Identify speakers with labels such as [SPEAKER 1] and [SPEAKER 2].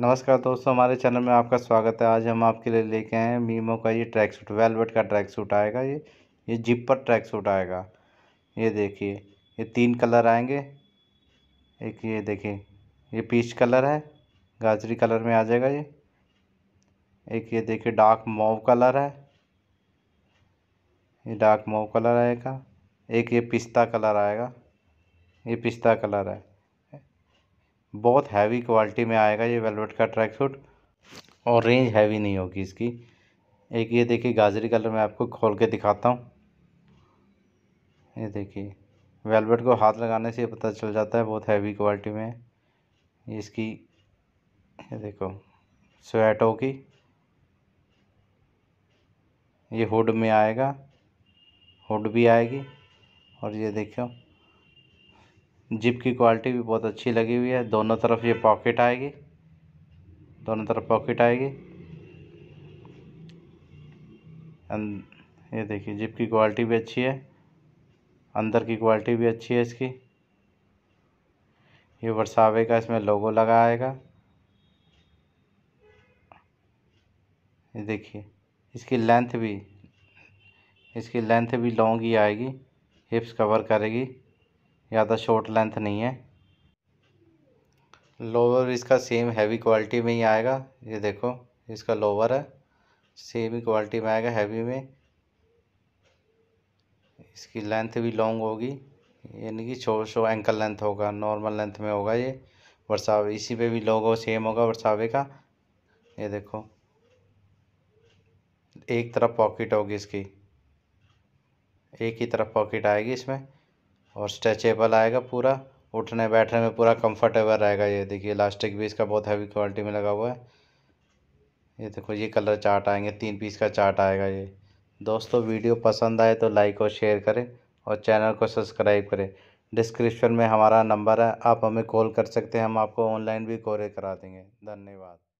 [SPEAKER 1] नमस्कार दोस्तों हमारे चैनल में आपका स्वागत है आज हम आपके लिए लेके आए हैं मीमो का ये ट्रैक सूट वेलवेट का ट्रैक सूट आएगा ये ये जिपर ट्रैक सूट आएगा ये देखिए ये तीन कलर आएंगे एक ये देखिए ये पीच कलर है गाजरी कलर में आ जाएगा ये एक ये देखिए डार्क मोव कलर है ये डार्क मोव कलर आएगा एक ये पिस्ता कलर आएगा ये पिस्ता कलर है बहुत हैवी क्वालिटी में आएगा ये वेलवेट का ट्रैक सूट और रेंज हैवी नहीं होगी इसकी एक ये देखिए गाजरी कलर में आपको खोल के दिखाता हूँ ये देखिए वेलवेट को हाथ लगाने से पता चल जाता है बहुत हैवी क्वालिटी में इसकी ये देखो स्वेट होगी ये हुड में आएगा हुड भी आएगी और ये देखो जिप की क्वालिटी भी बहुत अच्छी लगी हुई है दोनों तरफ ये पॉकेट आएगी दोनों तरफ पॉकेट आएगी ये देखिए जिप की क्वालिटी भी अच्छी है अंदर की क्वालिटी भी अच्छी है इसकी ये वर्षावे का इसमें लोगो लगा आएगा ये देखिए इसकी लेंथ भी इसकी लेंथ भी लॉन्ग ही आएगी हिप्स कवर करेगी ज़्यादा शॉर्ट लेंथ नहीं है लोवर इसका सेम हैवी क्वालिटी में ही आएगा ये देखो इसका लोवर है सेम ही क्वालिटी में आएगा हैवी में इसकी लेंथ भी लॉन्ग होगी यानी कि छो शो एंकल लेंथ होगा नॉर्मल लेंथ में होगा ये वर्षावे इसी पे भी लोगो सेम होगा वर्षावे का ये देखो एक तरफ पॉकेट होगी इसकी एक ही तरफ पॉकेट आएगी इसमें और स्ट्रेचेबल आएगा पूरा उठने बैठने में पूरा कंफर्टेबल रहेगा ये देखिए इलास्टिक भी इसका बहुत हैवी क्वालिटी में लगा हुआ है ये देखो ये कलर चार्ट आएंगे तीन पीस का चार्ट आएगा ये दोस्तों वीडियो पसंद आए तो लाइक और शेयर करें और चैनल को सब्सक्राइब करें डिस्क्रिप्शन में हमारा नंबर है आप हमें कॉल कर सकते हैं हम आपको ऑनलाइन भी कोरियर करा देंगे धन्यवाद